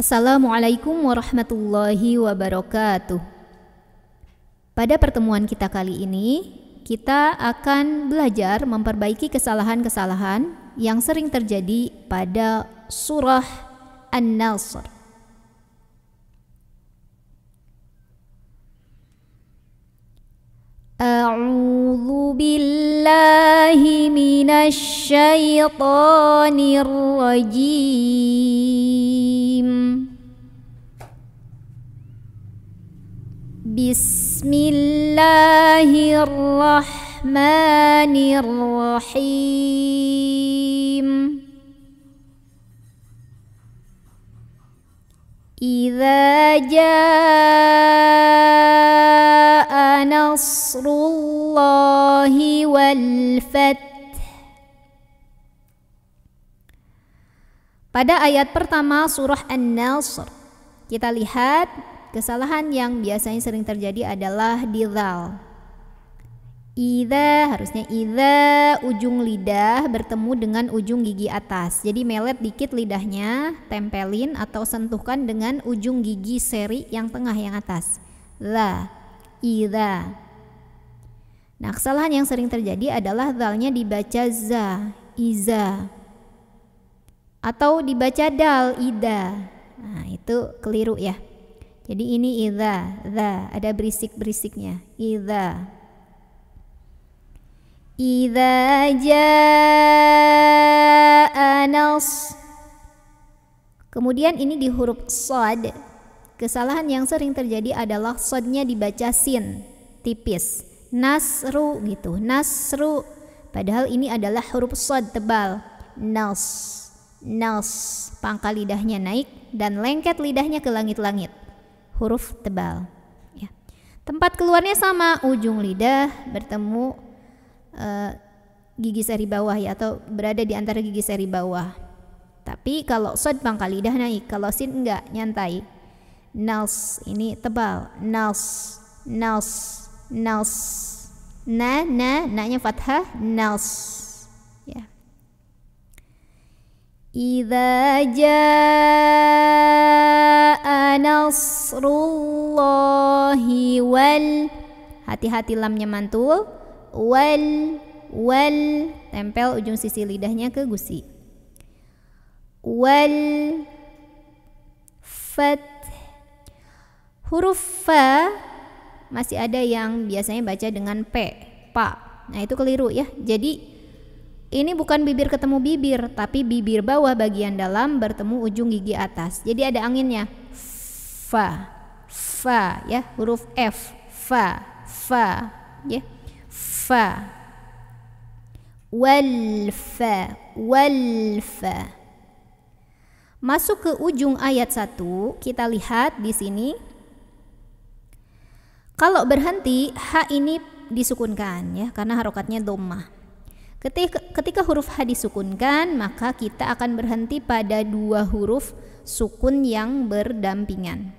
Assalamualaikum warahmatullahi wabarakatuh. Pada pertemuan kita kali ini, kita akan belajar memperbaiki kesalahan-kesalahan yang sering terjadi pada surah An-Nasr. A'udzu billahi minasy rajim. Bismillahirrahmanirrahim Iza jaa nasrullahi wal Pada ayat pertama surah An-Nasr kita lihat Kesalahan yang biasanya sering terjadi adalah di dhal. Ida harusnya ida ujung lidah bertemu dengan ujung gigi atas. Jadi melet dikit lidahnya, tempelin atau sentuhkan dengan ujung gigi seri yang tengah yang atas. La, ida. Nah, kesalahan yang sering terjadi adalah dalnya dibaca za, iza. Atau dibaca dal, ida. Nah, itu keliru ya. Jadi ini idza, dza, ada berisik-berisiknya. Idza. Idza jaa nas. Kemudian ini di huruf sod. Kesalahan yang sering terjadi adalah sodnya dibaca sin, tipis. Nasru gitu, nasru. Padahal ini adalah huruf sod tebal. Nas, nas. Pangkal lidahnya naik dan lengket lidahnya ke langit-langit huruf tebal. Ya. Tempat keluarnya sama, ujung lidah bertemu uh, gigi seri bawah ya atau berada di antara gigi seri bawah. Tapi kalau sod pangkal lidah naik, kalau sin enggak nyantai. Nals ini tebal. Nals, nals, nals. Na, na, na fathah, nals. Ya. Idza jaa nasrullahi wal hati-hati lamnya mantul wal wal tempel ujung sisi lidahnya ke gusi wal fat huruf fa masih ada yang biasanya baca dengan p pa nah itu keliru ya jadi ini bukan bibir ketemu bibir tapi bibir bawah bagian dalam bertemu ujung gigi atas jadi ada anginnya fa fa ya huruf f fa fa ya fa wal fa wal fa masuk ke ujung ayat 1 kita lihat di sini kalau berhenti h ini disukunkan ya karena harokatnya domah Ketika, ketika huruf H disukunkan, maka kita akan berhenti pada dua huruf sukun yang berdampingan,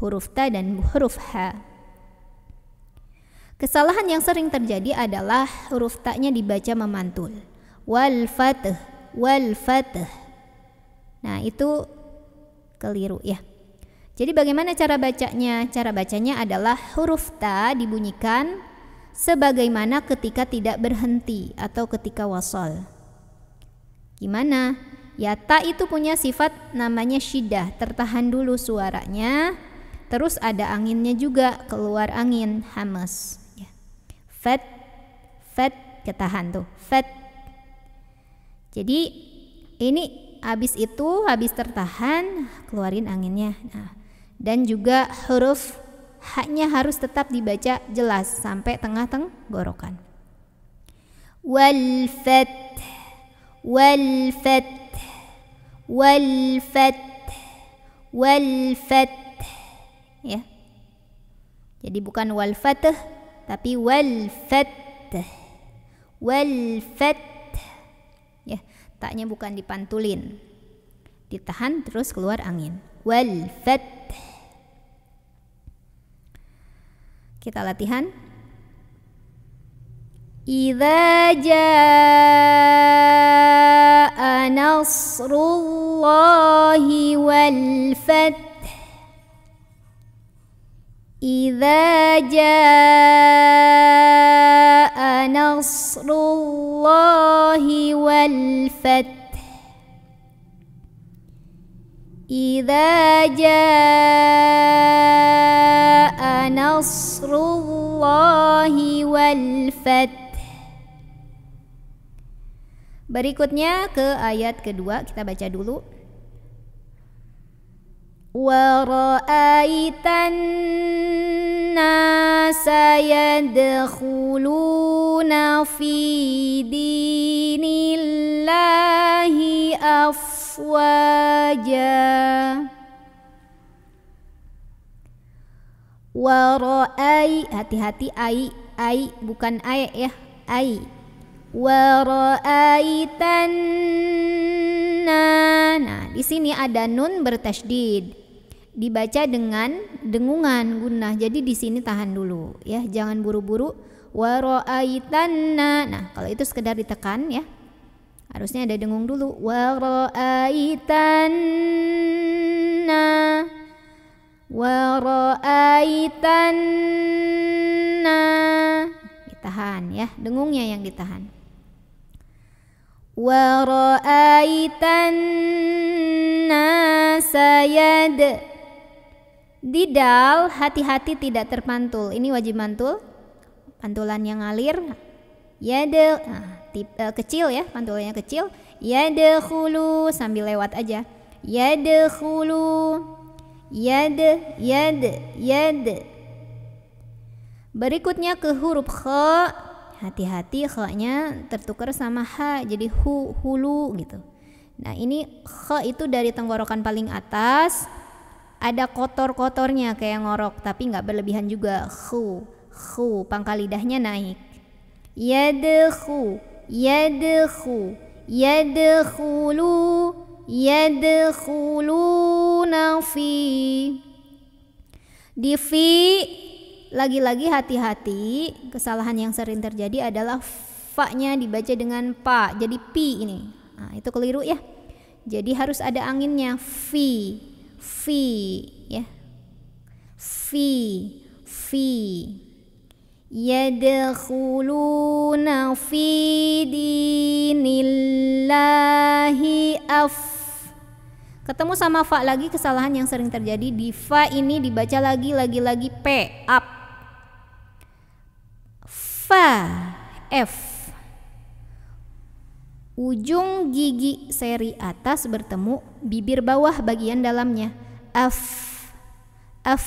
huruf T dan huruf H. Kesalahan yang sering terjadi adalah huruf taknya dibaca memantul. Wal fatih, wal fatih. Nah, itu keliru ya. Jadi bagaimana cara bacanya? Cara bacanya adalah huruf ta dibunyikan sebagaimana ketika tidak berhenti atau ketika wasol. Gimana? Ya ta itu punya sifat namanya syidah, tertahan dulu suaranya, terus ada anginnya juga, keluar angin, hamas. Ya. Fat, fat, ketahan tuh, fat. Jadi ini habis itu, habis tertahan, keluarin anginnya. Nah, dan juga huruf haknya harus tetap dibaca jelas sampai tengah tenggorokan. Walfat, walfat, walfat, walfat, ya. Jadi bukan walfat, tapi walfat, walfat, ya, taknya bukan dipantulin. Ditahan terus keluar angin. Walfat. fath Kita latihan. إذا جاء نصر الله والفتح إذا جاء نصر الله والفتح إذا جاء نصر الله والفتح Berikutnya ke ayat kedua kita baca dulu. وَرَأَيْتَ النَّاسَ يَدْخُلُونَ فِي دِينِ اللَّهِ أَفْوَاجًا أفواجا waro'ai hati-hati ai ai bukan ai ya ai waro'aitan nah di sini ada nun bertasydid dibaca dengan dengungan gunnah jadi di sini tahan dulu ya jangan buru-buru waro'aitan nah kalau itu sekedar ditekan ya Harusnya ada dengung dulu. wa ra'aitanna ditahan ya, dengungnya yang ditahan. ra'aitanna sayad di dal hati-hati tidak terpantul. Ini wajib mantul. Pantulan yang alir Yadel. Nah, tip, uh, kecil ya, pantulnya kecil. ya dehulu sambil lewat aja. ya ya ya de ya de Berikutnya ke huruf kh Hati-hati kh nya tertukar sama h jadi hu, hulu gitu. Nah, ini kh itu dari tenggorokan paling atas ada kotor-kotornya kayak ngorok tapi nggak berlebihan juga khu khu pangkal lidahnya naik ya yadkhu yadkhu yadkhulu yadkhuluna fi di fi lagi-lagi hati-hati kesalahan yang sering terjadi adalah fa-nya dibaca dengan pa jadi pi ini nah, itu keliru ya jadi harus ada anginnya fi fi ya fi fi يدخلون في دين الله أف Ketemu sama fa lagi kesalahan yang sering terjadi di fa ini dibaca lagi lagi lagi p up. Fa f ujung gigi seri atas bertemu bibir bawah bagian dalamnya. f, f,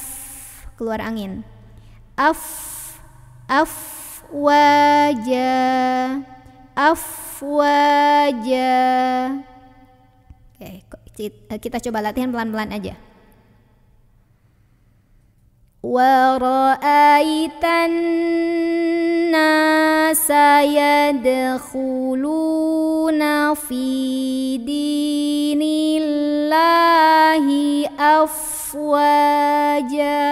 keluar angin. f afwaja afwaja oke eh, kita coba latihan pelan-pelan aja wa ra'aitan nasa yadkhuluna fi dinillahi afwaja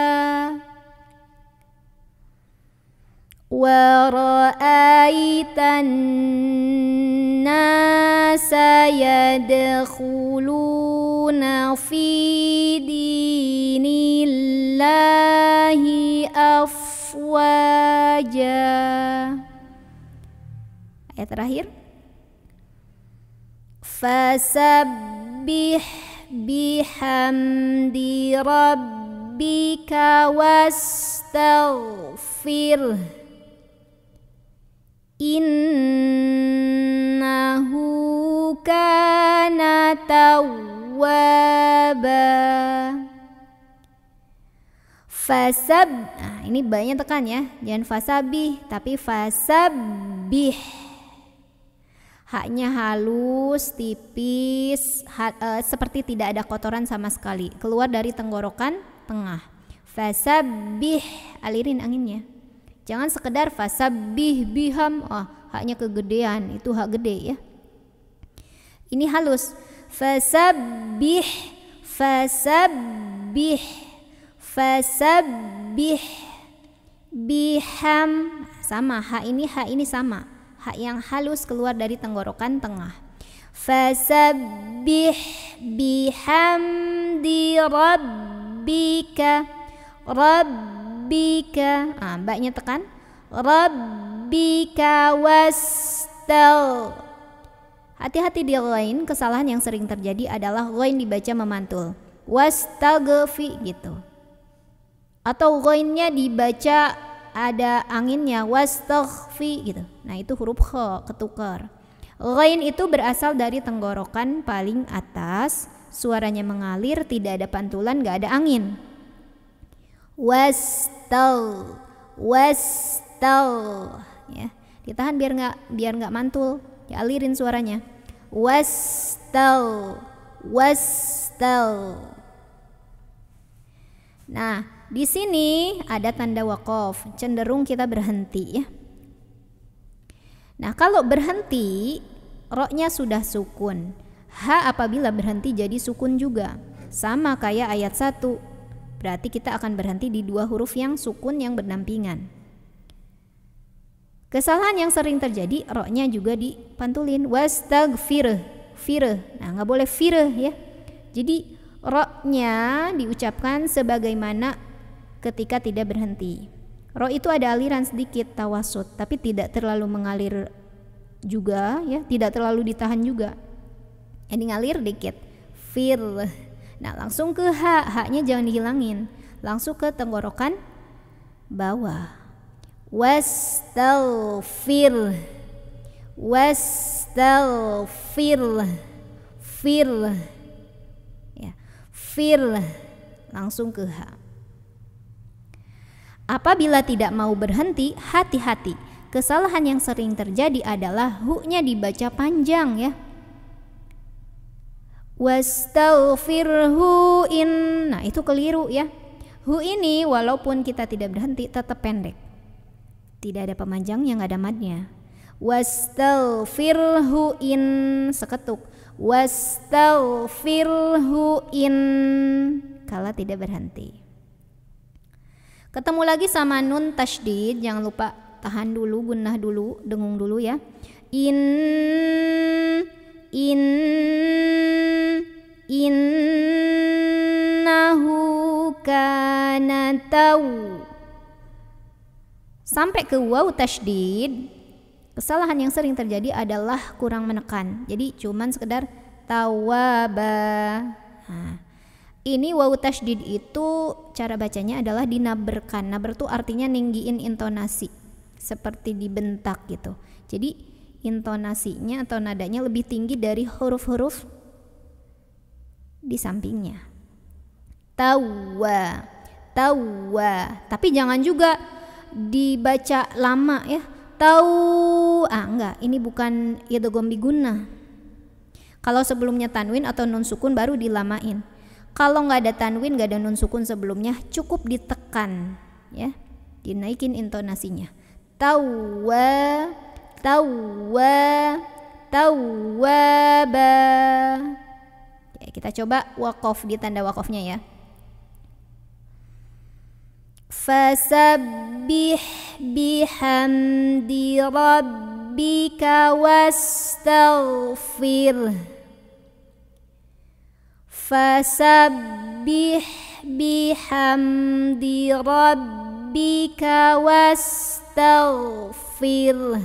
ورأيت الناس يدخلون في دين الله أفواجا آية terakhir فسبح بحمد ربك واستغفره innahu kana tawwaba fasab nah ini banyak tekan ya jangan fasabih tapi fasabih haknya halus tipis ha, uh, seperti tidak ada kotoran sama sekali keluar dari tenggorokan tengah fasabih alirin anginnya Jangan sekedar fasabbih biham. Oh, haknya kegedean, itu hak gede ya. Ini halus. Fasabbih fasabbih fasabbih biham sama hak ini hak ini sama hak yang halus keluar dari tenggorokan tengah fasabbih bihamdi rabbika rabb rabbika ah mbaknya tekan rabbika wastal hati-hati di lain kesalahan yang sering terjadi adalah lain dibaca memantul wastagfi gitu atau lainnya dibaca ada anginnya wastagfi gitu nah itu huruf kh ketukar lain itu berasal dari tenggorokan paling atas suaranya mengalir tidak ada pantulan nggak ada angin was wastau wastau ya ditahan biar nggak biar nggak mantul ya alirin suaranya wastau wastau nah di sini ada tanda wakof cenderung kita berhenti ya nah kalau berhenti roknya sudah sukun ha apabila berhenti jadi sukun juga sama kayak ayat 1 Berarti kita akan berhenti di dua huruf yang sukun yang berdampingan. Kesalahan yang sering terjadi, roknya juga dipantulin. fire, fire. Nah, nggak boleh fire ya. Jadi roknya diucapkan sebagaimana ketika tidak berhenti. rok itu ada aliran sedikit tawasud, tapi tidak terlalu mengalir juga ya, tidak terlalu ditahan juga. Ini ngalir dikit. Fir. Nah, langsung ke H, H-nya jangan dihilangin. Langsung ke tenggorokan bawah. Wastalfir. Wastalfir. Fir. Ya. Fir. Langsung ke H. Apabila tidak mau berhenti, hati-hati. Kesalahan yang sering terjadi adalah hu-nya dibaca panjang ya wastaghfirhu in nah itu keliru ya hu ini walaupun kita tidak berhenti tetap pendek tidak ada pemanjang yang ada madnya wastaghfirhu in seketuk wastaghfirhu in kala tidak berhenti ketemu lagi sama nun tasdid jangan lupa tahan dulu gunnah dulu dengung dulu ya in in innahu kana tahu sampai ke waw tasydid kesalahan yang sering terjadi adalah kurang menekan jadi cuman sekedar tawaba nah, ini waw tasydid itu cara bacanya adalah dinabrkan nabr tuh artinya ninggiin intonasi seperti dibentak gitu jadi intonasinya atau nadanya lebih tinggi dari huruf-huruf di sampingnya. Tawa, tawa. Tapi jangan juga dibaca lama ya. Tahu, ah enggak, ini bukan idgham biguna. Kalau sebelumnya tanwin atau nun sukun baru dilamain. Kalau nggak ada tanwin, nggak ada nun sukun sebelumnya, cukup ditekan ya, dinaikin intonasinya. Tawa, Tawa, tawwaba Oke, kita coba wakof di tanda wakofnya ya fasabbih bihamdi rabbika wastaghfir fasabbih bihamdi rabbika wastaghfir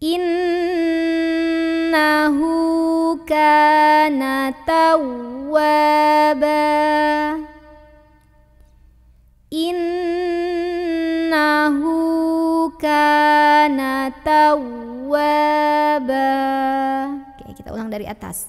innahu kana tawwaba innahu kana tawwaba oke kita ulang dari atas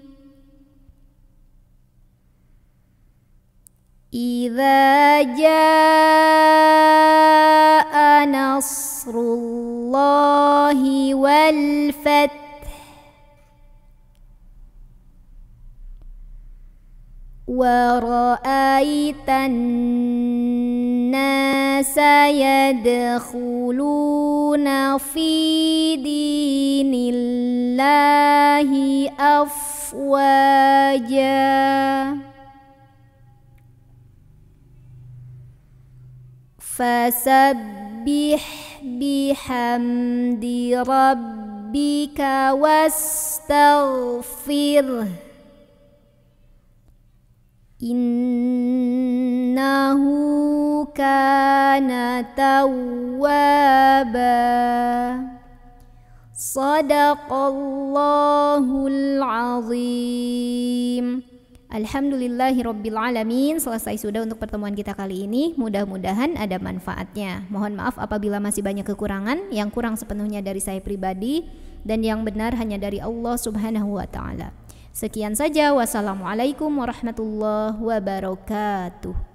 إذا جاء نصر الله والفتح ورأيت الناس يدخلون في دين الله أفواجاً فسبح بحمد ربك واستغفره إنه كان توابا صدق الله العظيم Alhamdulillahirrabbilalamin Selesai sudah untuk pertemuan kita kali ini Mudah-mudahan ada manfaatnya Mohon maaf apabila masih banyak kekurangan Yang kurang sepenuhnya dari saya pribadi Dan yang benar hanya dari Allah subhanahu wa ta'ala Sekian saja Wassalamualaikum warahmatullahi wabarakatuh